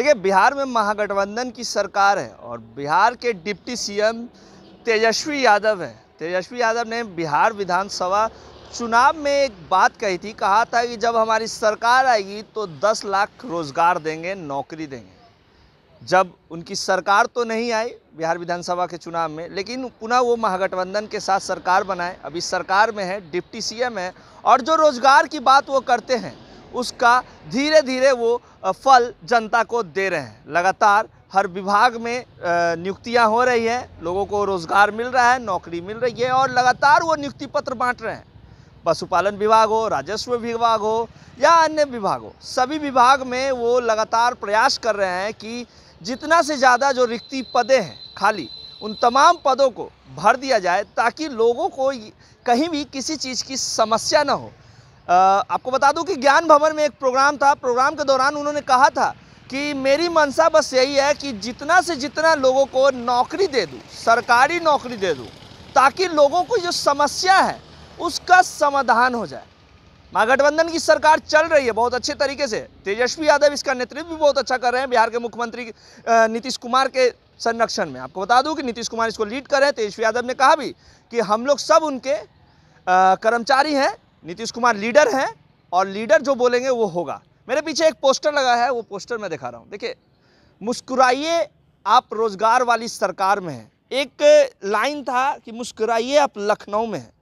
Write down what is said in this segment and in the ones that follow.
देखिए बिहार में महागठबंधन की सरकार है और बिहार के डिप्टी सीएम तेजस्वी यादव है तेजस्वी यादव ने बिहार विधानसभा चुनाव में एक बात कही थी कहा था कि जब हमारी सरकार आएगी तो 10 लाख रोज़गार देंगे नौकरी देंगे जब उनकी सरकार तो नहीं आई बिहार विधानसभा के चुनाव में लेकिन पुनः वो महागठबंधन के साथ सरकार बनाए अभी सरकार में है डिप्टी सीएम है और जो रोज़गार की बात वो करते हैं उसका धीरे धीरे वो फल जनता को दे रहे हैं लगातार हर विभाग में नियुक्तियां हो रही हैं लोगों को रोज़गार मिल रहा है नौकरी मिल रही है और लगातार वो नियुक्ति पत्र बांट रहे हैं पशुपालन विभाग हो राजस्व विभाग हो या अन्य विभाग हो सभी विभाग में वो लगातार प्रयास कर रहे हैं कि जितना से ज़्यादा जो रिक्ति पदे हैं खाली उन तमाम पदों को भर दिया जाए ताकि लोगों को कहीं भी किसी चीज़ की समस्या न हो आपको बता दूं कि ज्ञान भवन में एक प्रोग्राम था प्रोग्राम के दौरान उन्होंने कहा था कि मेरी मंशा बस यही है कि जितना से जितना लोगों को नौकरी दे दूँ सरकारी नौकरी दे दूँ ताकि लोगों को जो समस्या है उसका समाधान हो जाए महागठबंधन की सरकार चल रही है बहुत अच्छे तरीके से तेजस्वी यादव इसका नेतृत्व भी बहुत अच्छा कर रहे हैं बिहार के मुख्यमंत्री नीतीश कुमार के संरक्षण में आपको बता दूं कि नीतीश कुमार इसको लीड कर रहे हैं तेजस्वी यादव ने कहा भी कि हम लोग सब उनके कर्मचारी हैं नीतीश कुमार लीडर हैं और लीडर जो बोलेंगे वो होगा मेरे पीछे एक पोस्टर लगा है वो पोस्टर मैं दिखा रहा हूँ देखिए मुस्कुराइए आप रोज़गार वाली सरकार में हैं एक लाइन था कि मुस्कुराइए आप लखनऊ में हैं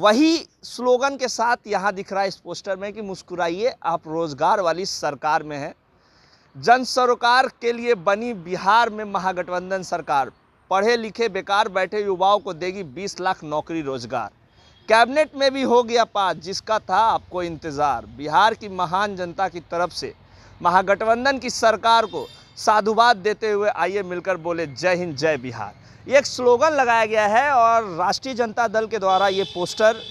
वही स्लोगन के साथ यहाँ दिख रहा है इस पोस्टर में कि मुस्कुराइए आप रोज़गार वाली सरकार में हैं जन सरोकार के लिए बनी बिहार में महागठबंधन सरकार पढ़े लिखे बेकार बैठे युवाओं को देगी 20 लाख नौकरी रोजगार कैबिनेट में भी हो गया पास जिसका था आपको इंतज़ार बिहार की महान जनता की तरफ से महागठबंधन की सरकार को साधुवाद देते हुए आइए मिलकर बोले जय हिंद जय बिहार ये एक स्लोगन लगाया गया है और राष्ट्रीय जनता दल के द्वारा ये पोस्टर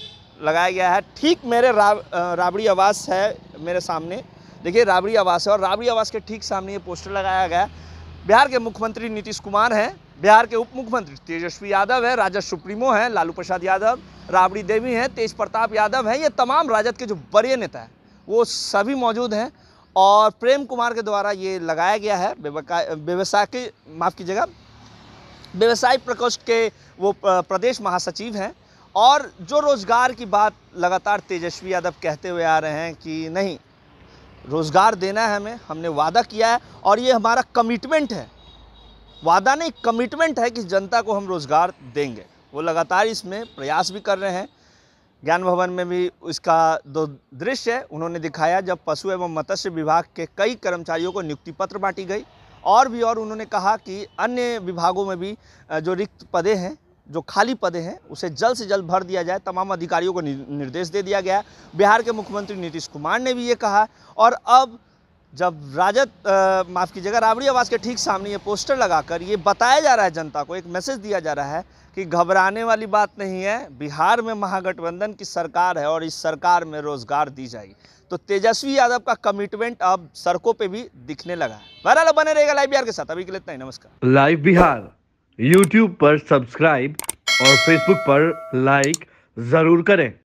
लगाया गया है ठीक मेरे राब राबड़ी आवास है मेरे सामने देखिए राबड़ी आवास है और राबड़ी आवास के ठीक सामने ये पोस्टर लगाया गया है बिहार के मुख्यमंत्री नीतीश कुमार हैं बिहार के उप मुख्यमंत्री तेजस्वी यादव है राजद सुप्रीमो हैं लालू प्रसाद यादव राबड़ी देवी हैं तेज प्रताप यादव हैं ये तमाम राजद के जो बड़े नेता हैं वो सभी मौजूद हैं और प्रेम कुमार के द्वारा ये लगाया गया है व्यवसाय के माफ़ कीजिएगा व्यवसाय प्रकोष्ठ के वो प्रदेश महासचिव हैं और जो रोज़गार की बात लगातार तेजस्वी यादव कहते हुए आ रहे हैं कि नहीं रोज़गार देना है हमें हमने वादा किया है और ये हमारा कमिटमेंट है वादा नहीं कमिटमेंट है कि जनता को हम रोज़गार देंगे वो लगातार इसमें प्रयास भी कर रहे हैं ज्ञान भवन में भी इसका दो दृश्य उन्होंने दिखाया जब पशु एवं मत्स्य विभाग के कई कर्मचारियों को नियुक्ति पत्र बांटी गई और भी और उन्होंने कहा कि अन्य विभागों में भी जो रिक्त पदे हैं जो खाली पदे हैं उसे जल्द से जल्द भर दिया जाए तमाम अधिकारियों को निर्देश दे दिया गया बिहार के मुख्यमंत्री नीतीश कुमार ने भी ये कहा और अब जब राजद माफ़ कीजिएगा राबड़ी आवास के ठीक सामने ये पोस्टर लगाकर ये बताया जा रहा है जनता को एक मैसेज दिया जा रहा है कि घबराने वाली बात नहीं है बिहार में महागठबंधन की सरकार है और इस सरकार में रोज़गार दी जाएगी तो तेजस्वी यादव का कमिटमेंट अब सड़कों पे भी दिखने लगा है बहरहाल बने रहेगा लाइव बिहार के साथ अभी के लिए इतना ही नमस्कार लाइव बिहार यूट्यूब पर सब्सक्राइब और फेसबुक पर लाइक ज़रूर करें